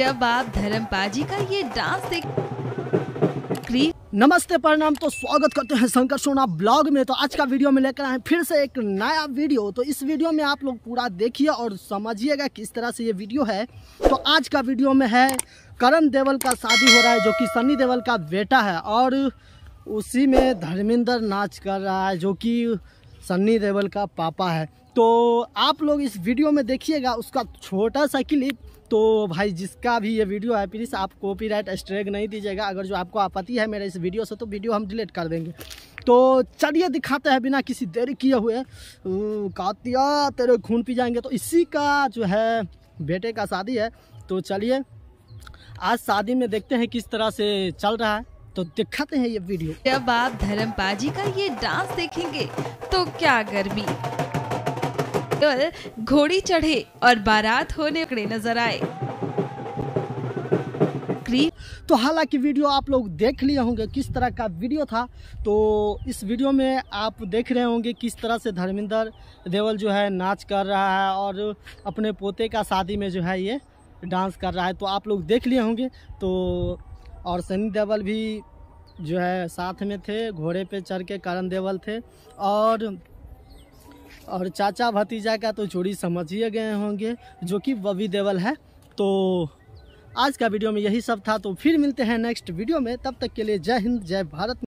जब आप धर्म पाजी का ये डांस देख नमस्ते प्रणाम तो स्वागत करते हैं शंकर सोना ब्लॉग में तो आज का वीडियो में लेकर आए फिर से एक नया वीडियो तो इस वीडियो में आप लोग पूरा देखिए और समझिएगा किस तरह से ये वीडियो है तो आज का वीडियो में है करण देवल का शादी हो रहा है जो कि सनी देवल का बेटा है और उसी में धर्मेंद्र नाच कर रहा है जो कि सन्नी देवल का पापा है तो आप लोग इस वीडियो में देखिएगा उसका छोटा सा क्लिप तो भाई जिसका भी ये वीडियो है प्लीज़ आप कॉपीराइट स्ट्रेग नहीं दीजिएगा अगर जो आपको आपत्ति है मेरे इस वीडियो से तो वीडियो हम डिलीट कर देंगे तो चलिए दिखाते हैं बिना किसी देर किए हुए कातिया तेरे खून पी जाएंगे तो इसी का जो है बेटे का शादी है तो चलिए आज शादी में देखते हैं किस तरह से चल रहा है तो दिखाते हैं ये वीडियो जब आप धर्म पाजी का ये डांस देखेंगे तो क्या गर्मी घोड़ी चढ़े और बारात होने पकड़े नजर आए तो हालांकि वीडियो आप लोग देख लिए होंगे किस तरह का वीडियो था तो इस वीडियो में आप देख रहे होंगे किस तरह से धर्मेंद्र देवल जो है नाच कर रहा है और अपने पोते का शादी में जो है ये डांस कर रहा है तो आप लोग देख लिए होंगे तो और सनी देवल भी जो है साथ में थे घोड़े पे चढ़ के करण देवल थे और और चाचा भतीजा का तो जोड़ी समझिए गए होंगे जो कि बबी देवल है तो आज का वीडियो में यही सब था तो फिर मिलते हैं नेक्स्ट वीडियो में तब तक के लिए जय हिंद जय भारत